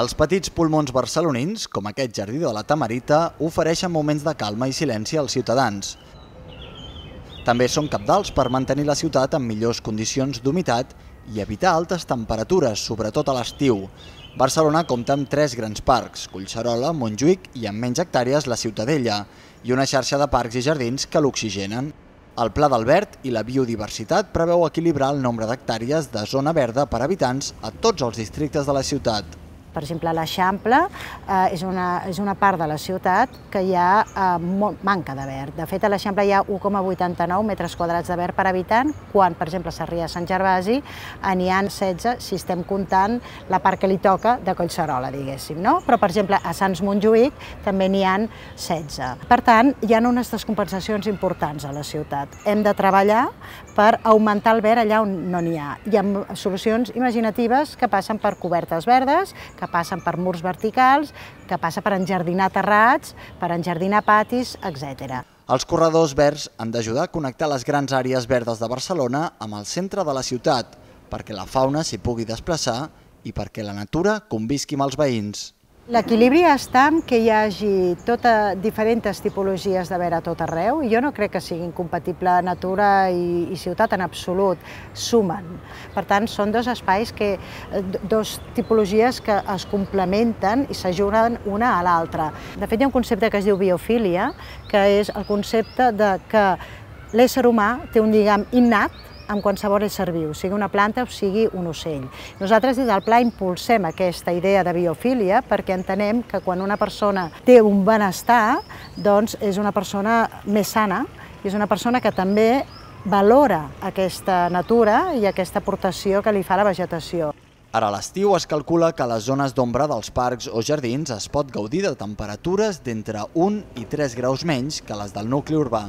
Els petits pulmons barcelonins, com aquest jardí de la Tamarita, ofereixen moments de calma i silenci als ciutadans. També són capdals per mantenir la ciutat en millors condicions d'humitat i evitar altes temperatures, sobretot a l'estiu. Barcelona compta amb tres grans parcs, Collserola, Montjuïc i amb menys hectàrees la Ciutadella, i una xarxa de parcs i jardins que l'oxigenen. El Pla del Verd i la biodiversitat preveu equilibrar el nombre d'hectàrees de zona verda per habitants a tots els districtes de la ciutat. Per exemple, l'Eixample eh, és, una, és una part de la ciutat que hi ha eh, molt, manca de verd. De fet, a l'Eixample hi ha 1,89 metres quadrats de verd per habitant, quan, per exemple, a Sarrià Sant Gervasi eh, n'hi ha 16 si estem comptant la part que li toca de Collserola, diguéssim. No? Però, per exemple, a Sants Montjuïc també n'hi han 16. Per tant, hi ha unes descompensacions importants a la ciutat. Hem de treballar per augmentar el verd allà on no n'hi ha. Hi ha solucions imaginatives que passen per cobertes verdes, que que passen per murs verticals, que passa per enjardinar terrats, per enjardinar patis, etc. Els corredors verds han d'ajudar a connectar les grans àrees verdes de Barcelona amb el centre de la ciutat, perquè la fauna s'hi pugui desplaçar i perquè la natura convisqui amb els veïns. L'equilibri està en que hi hagi tota, diferents tipologies de vera a tot arreu. Jo no crec que siguin incompatible natura i, i ciutat en absolut, sumen. Per tant, són dos espais, que, eh, dos tipologies que es complementen i s'ajuden una a l'altra. De fet, hi ha un concepte que es diu biofília, que és el concepte de que l'ésser humà té un lligam innat amb qualsevol ésser viu, sigui una planta o sigui un ocell. Nosaltres des del Pla impulsem aquesta idea de biofília perquè entenem que quan una persona té un benestar, doncs és una persona més sana i és una persona que també valora aquesta natura i aquesta aportació que li fa la vegetació. Ara a l'estiu es calcula que a les zones d'ombra dels parcs o jardins es pot gaudir de temperatures d'entre 1 i 3 graus menys que les del nucli urbà.